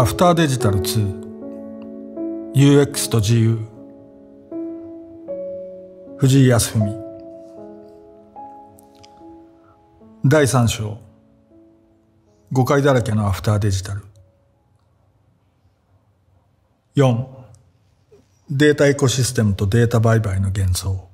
アフターデジタル 2UX と自由藤井康文第3章誤解だらけのアフターデジタル4データエコシステムとデータ売買の幻想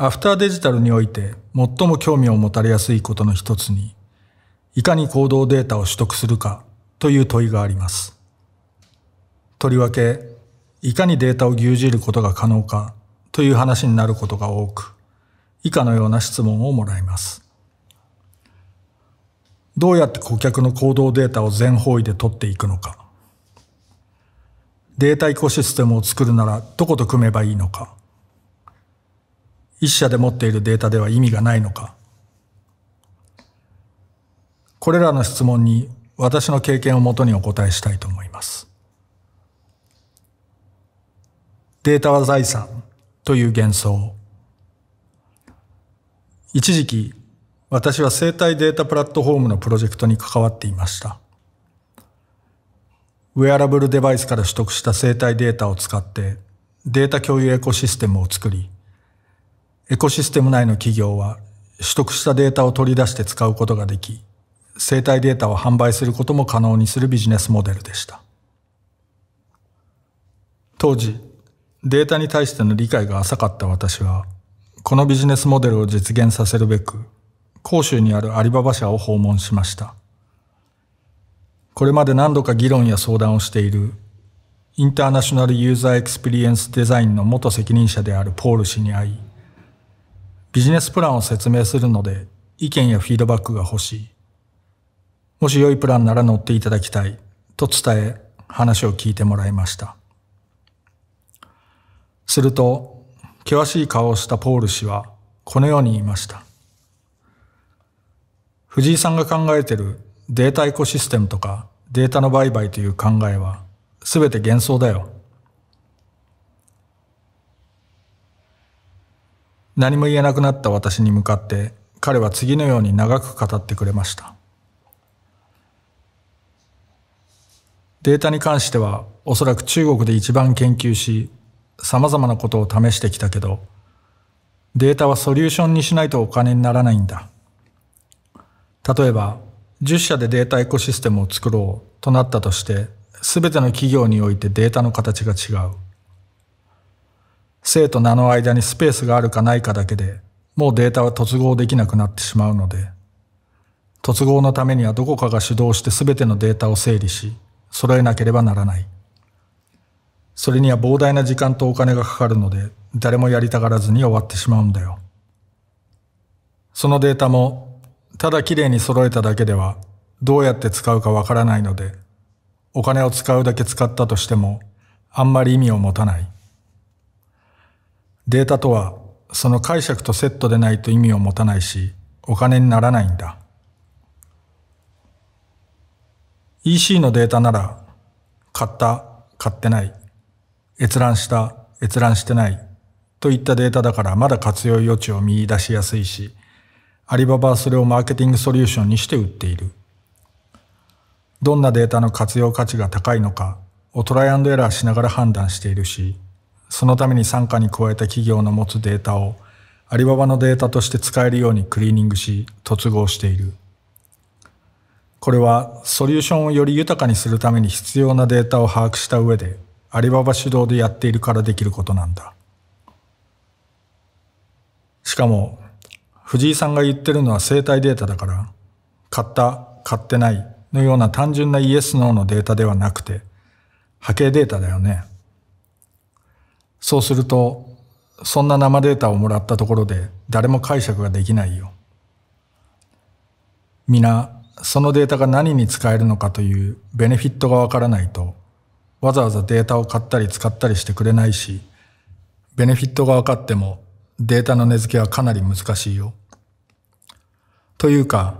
アフターデジタルにおいて最も興味を持たれやすいことの一つに、いかに行動データを取得するかという問いがあります。とりわけ、いかにデータを牛耳ることが可能かという話になることが多く、以下のような質問をもらいます。どうやって顧客の行動データを全方位で取っていくのか。データエコシステムを作るならどこと組めばいいのか。一社で持っているデータでは意味がないのかこれらの質問に私の経験をもとにお答えしたいと思います。データは財産という幻想。一時期、私は生体データプラットフォームのプロジェクトに関わっていました。ウェアラブルデバイスから取得した生体データを使ってデータ共有エコシステムを作り、エコシステム内の企業は取得したデータを取り出して使うことができ、生体データを販売することも可能にするビジネスモデルでした。当時、データに対しての理解が浅かった私は、このビジネスモデルを実現させるべく、広州にあるアリババ社を訪問しました。これまで何度か議論や相談をしている、インターナショナルユーザーエクスペリエンスデザインの元責任者であるポール氏に会い、ビジネスプランを説明するので意見やフィードバックが欲しい。もし良いプランなら乗っていただきたいと伝え話を聞いてもらいました。すると、険しい顔をしたポール氏はこのように言いました。藤井さんが考えているデータエコシステムとかデータの売買という考えは全て幻想だよ。何も言えなくなった私に向かって彼は次のように長く語ってくれましたデータに関してはおそらく中国で一番研究しさまざまなことを試してきたけどデータはソリューションにしないとお金にならないんだ例えば10社でデータエコシステムを作ろうとなったとして全ての企業においてデータの形が違う生と名の間にスペースがあるかないかだけで、もうデータは突合できなくなってしまうので、突合のためにはどこかが主導して全てのデータを整理し、揃えなければならない。それには膨大な時間とお金がかかるので、誰もやりたがらずに終わってしまうんだよ。そのデータも、ただ綺麗に揃えただけでは、どうやって使うかわからないので、お金を使うだけ使ったとしても、あんまり意味を持たない。データとはその解釈とセットでないと意味を持たないしお金にならないんだ EC のデータなら買った買ってない閲覧した閲覧してないといったデータだからまだ活用余地を見出しやすいしアリババはそれをマーケティングソリューションにして売っているどんなデータの活用価値が高いのかをトライアンドエラーしながら判断しているしそのために傘下に加えた企業の持つデータをアリババのデータとして使えるようにクリーニングし、突合している。これはソリューションをより豊かにするために必要なデータを把握した上で、アリババ主導でやっているからできることなんだ。しかも、藤井さんが言ってるのは生体データだから、買った、買ってないのような単純なイエス・ノーのデータではなくて、波形データだよね。そうすると、そんな生データをもらったところで誰も解釈ができないよ。皆、そのデータが何に使えるのかというベネフィットがわからないと、わざわざデータを買ったり使ったりしてくれないし、ベネフィットが分かってもデータの値付けはかなり難しいよ。というか、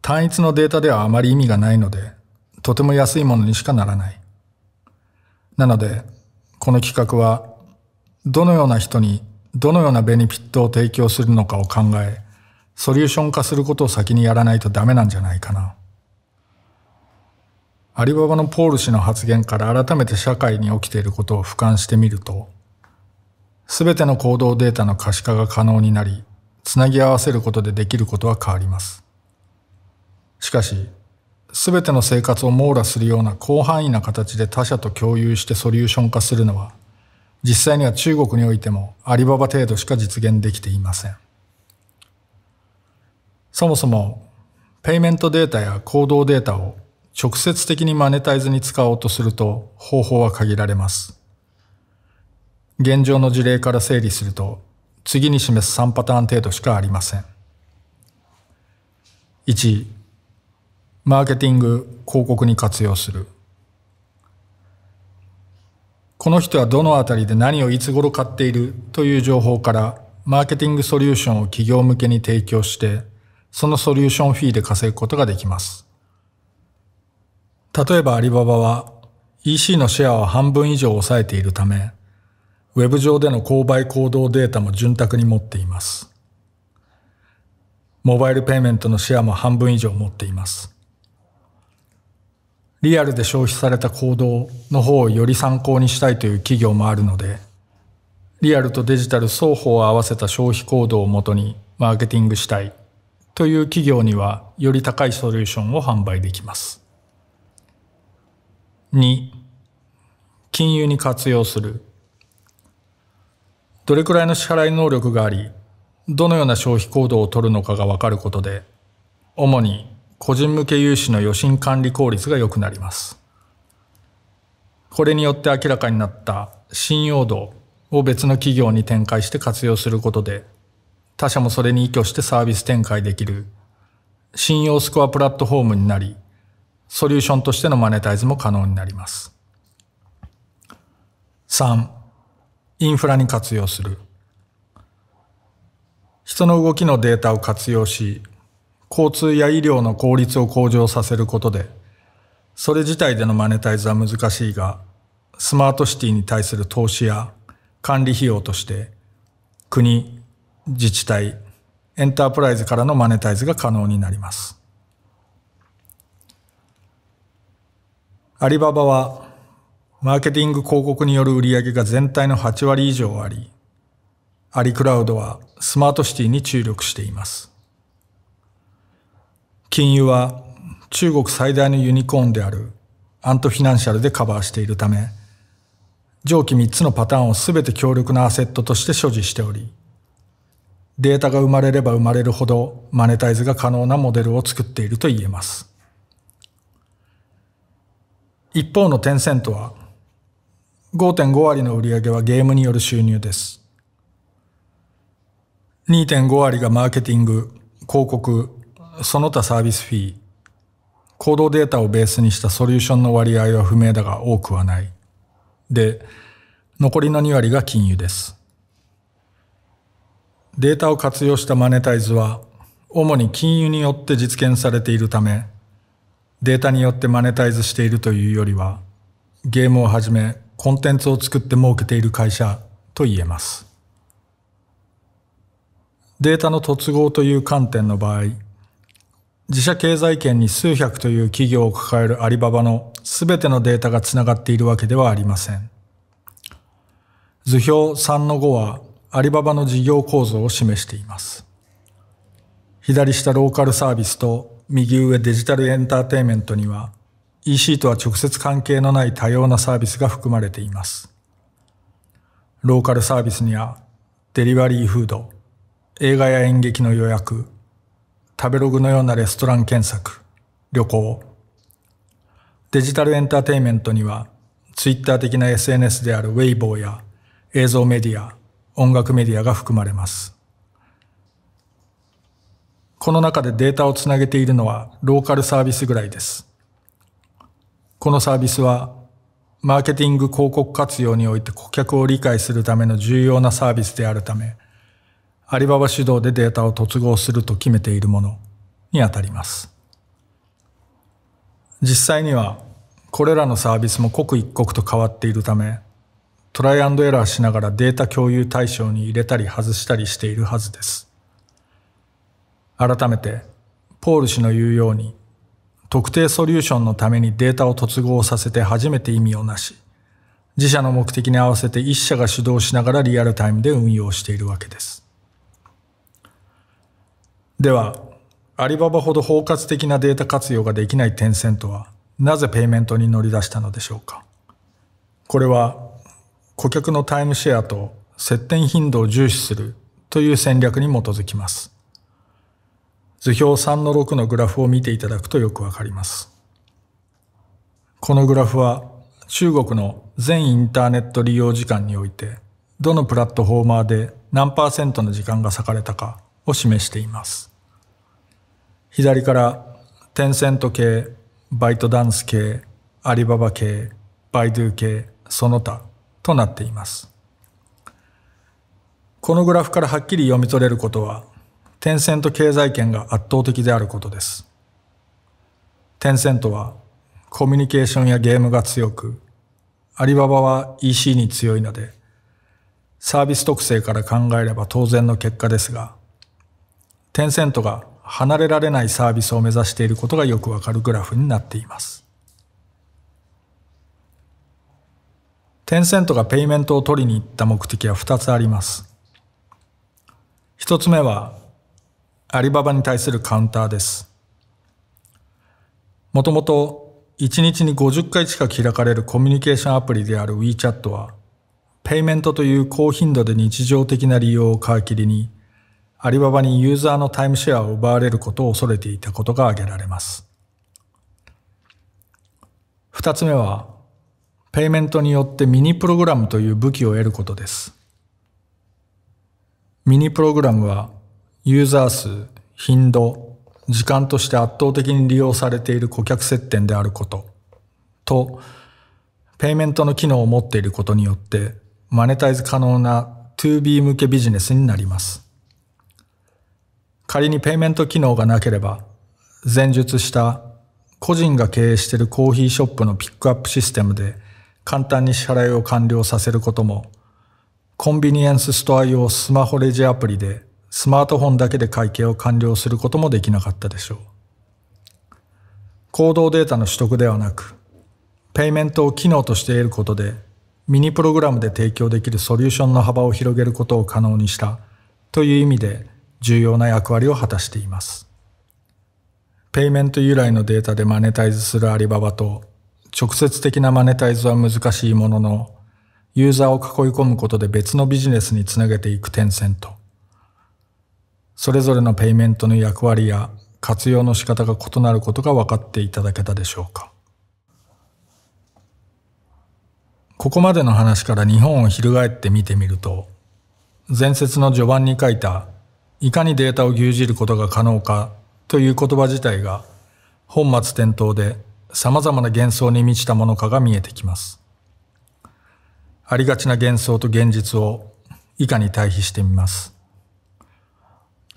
単一のデータではあまり意味がないので、とても安いものにしかならない。なので、この企画はどのような人にどのようなベネフィットを提供するのかを考え、ソリューション化することを先にやらないとダメなんじゃないかな。アリババのポール氏の発言から改めて社会に起きていることを俯瞰してみると、すべての行動データの可視化が可能になり、つなぎ合わせることでできることは変わります。しかし、すべての生活を網羅するような広範囲な形で他者と共有してソリューション化するのは、実際には中国においてもアリババ程度しか実現できていません。そもそも、ペイメントデータや行動データを直接的にマネタイズに使おうとすると方法は限られます。現状の事例から整理すると、次に示す3パターン程度しかありません。1、マーケティング、広告に活用する。この人はどの辺りで何をいつ頃買っているという情報からマーケティングソリューションを企業向けに提供してそのソリューションフィーで稼ぐことができます。例えばアリババは EC のシェアは半分以上抑えているため、ウェブ上での購買行動データも潤沢に持っています。モバイルペイメントのシェアも半分以上持っています。リアルで消費された行動の方をより参考にしたいという企業もあるので、リアルとデジタル双方を合わせた消費行動をもとにマーケティングしたいという企業にはより高いソリューションを販売できます。2、金融に活用する。どれくらいの支払い能力があり、どのような消費行動をとるのかがわかることで、主に個人向け融資の予診管理効率が良くなります。これによって明らかになった信用度を別の企業に展開して活用することで、他社もそれに依拠してサービス展開できる信用スコアプラットフォームになり、ソリューションとしてのマネタイズも可能になります。3、インフラに活用する。人の動きのデータを活用し、交通や医療の効率を向上させることで、それ自体でのマネタイズは難しいが、スマートシティに対する投資や管理費用として、国、自治体、エンタープライズからのマネタイズが可能になります。アリババは、マーケティング広告による売り上げが全体の8割以上あり、アリクラウドはスマートシティに注力しています。金融は中国最大のユニコーンであるアントフィナンシャルでカバーしているため、上記3つのパターンを全て強力なアセットとして所持しており、データが生まれれば生まれるほどマネタイズが可能なモデルを作っていると言えます。一方のテンセントは、5.5割の売り上げはゲームによる収入です。2.5割がマーケティング、広告、その他サービスフィー、行動データをベースにしたソリューションの割合は不明だが多くはない。で、残りの2割が金融です。データを活用したマネタイズは、主に金融によって実現されているため、データによってマネタイズしているというよりは、ゲームをはじめコンテンツを作って儲けている会社と言えます。データの突合という観点の場合、自社経済圏に数百という企業を抱えるアリババの全てのデータがつながっているわけではありません。図表3の5はアリババの事業構造を示しています。左下ローカルサービスと右上デジタルエンターテイメントには EC とは直接関係のない多様なサービスが含まれています。ローカルサービスにはデリバリーフード、映画や演劇の予約、食べログのようなレストラン検索、旅行。デジタルエンターテインメントには、ツイッター的な SNS であるウェイボーや映像メディア、音楽メディアが含まれます。この中でデータをつなげているのはローカルサービスぐらいです。このサービスは、マーケティング広告活用において顧客を理解するための重要なサービスであるため、アリババ主導でデータを突合すると決めているものにあたります。実際にはこれらのサービスも刻一刻と変わっているためトライアンドエラーしながらデータ共有対象に入れたり外したりしているはずです。改めてポール氏の言うように特定ソリューションのためにデータを突合させて初めて意味をなし自社の目的に合わせて一社が主導しながらリアルタイムで運用しているわけです。では、アリババほど包括的なデータ活用ができないテンセントは、なぜペイメントに乗り出したのでしょうか。これは、顧客のタイムシェアと接点頻度を重視するという戦略に基づきます。図表3の6のグラフを見ていただくとよくわかります。このグラフは中国の全インターネット利用時間においてどのプラットフォーマーで何パーセントの時間が割かれたかを示しています。左からテンセント系、バイトダンス系、アリババ系、バイドゥ系、その他となっています。このグラフからはっきり読み取れることは、テンセント経済圏が圧倒的であることです。テンセントはコミュニケーションやゲームが強く、アリババは EC に強いので、サービス特性から考えれば当然の結果ですが、テンセントが離れられないサービスを目指していることがよくわかるグラフになっています。テンセントがペイメントを取りに行った目的は2つあります。1つ目は、アリババに対するカウンターです。もともと、1日に50回近く開かれるコミュニケーションアプリである WeChat は、ペイメントという高頻度で日常的な利用を皮切りに、アリババにユーザーのタイムシェアを奪われることを恐れていたことが挙げられます。二つ目は、ペイメントによってミニプログラムという武器を得ることです。ミニプログラムは、ユーザー数、頻度、時間として圧倒的に利用されている顧客接点であること、と、ペイメントの機能を持っていることによって、マネタイズ可能な 2B 向けビジネスになります。仮にペイメント機能がなければ、前述した個人が経営しているコーヒーショップのピックアップシステムで簡単に支払いを完了させることも、コンビニエンスストア用スマホレジアプリでスマートフォンだけで会計を完了することもできなかったでしょう。行動データの取得ではなく、ペイメントを機能として得ることで、ミニプログラムで提供できるソリューションの幅を広げることを可能にしたという意味で、重要な役割を果たしています。ペイメント由来のデータでマネタイズするアリババと直接的なマネタイズは難しいもののユーザーを囲い込むことで別のビジネスにつなげていく点線とそれぞれのペイメントの役割や活用の仕方が異なることが分かっていただけたでしょうかここまでの話から日本を翻って見てみると前節の序盤に書いたいかにデータを牛耳ることが可能かという言葉自体が本末転倒で様々な幻想に満ちたものかが見えてきます。ありがちな幻想と現実を以下に対比してみます。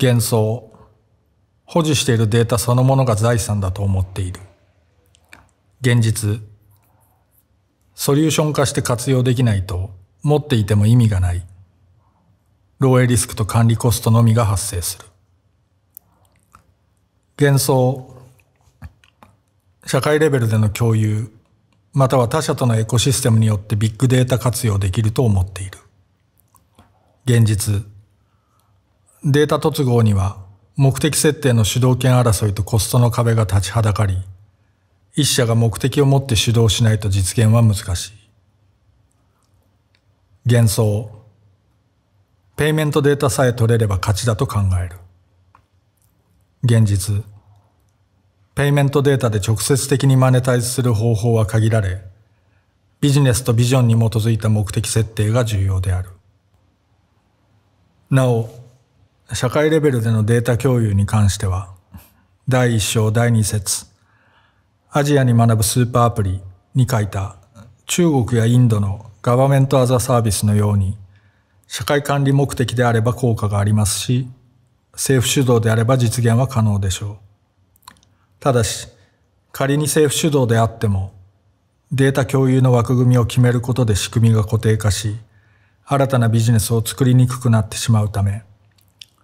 幻想、保持しているデータそのものが財産だと思っている。現実、ソリューション化して活用できないと持っていても意味がない。漏洩リスクと管理コストのみが発生する。幻想、社会レベルでの共有、または他者とのエコシステムによってビッグデータ活用できると思っている。現実、データ突合には目的設定の主導権争いとコストの壁が立ちはだかり、一社が目的を持って主導しないと実現は難しい。幻想、ペイメントデータさえ取れれば勝ちだと考える。現実、ペイメントデータで直接的にマネタイズする方法は限られ、ビジネスとビジョンに基づいた目的設定が重要である。なお、社会レベルでのデータ共有に関しては、第1章第2節、アジアに学ぶスーパーアプリに書いた中国やインドのガバメントアザサービスのように、社会管理目的であれば効果がありますし、政府主導であれば実現は可能でしょう。ただし、仮に政府主導であっても、データ共有の枠組みを決めることで仕組みが固定化し、新たなビジネスを作りにくくなってしまうため、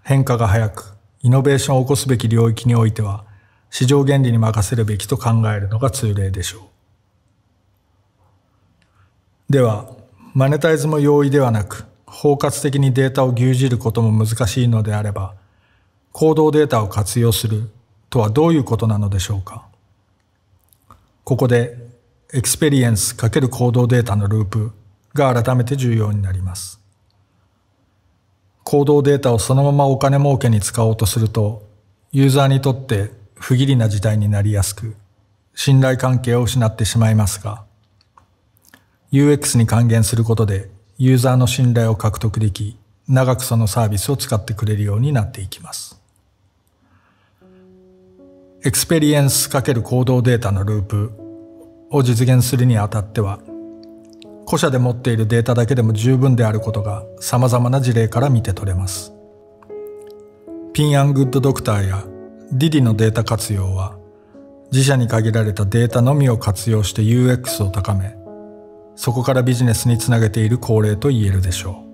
変化が早く、イノベーションを起こすべき領域においては、市場原理に任せるべきと考えるのが通例でしょう。では、マネタイズも容易ではなく、包括的にデータを牛耳ることも難しいのであれば、行動データを活用するとはどういうことなのでしょうかここでエクスペリエンス×行動データのループが改めて重要になります。行動データをそのままお金儲けに使おうとすると、ユーザーにとって不義理な事態になりやすく、信頼関係を失ってしまいますが、UX に還元することでユーザーの信頼を獲得でき、長くそのサービスを使ってくれるようになっていきます。エクスペリエンス×行動データのループを実現するにあたっては、個社で持っているデータだけでも十分であることが様々な事例から見て取れます。ピンアングッドドクターやディディのデータ活用は、自社に限られたデータのみを活用して UX を高め、そこからビジネスにつなげている恒例と言えるでしょう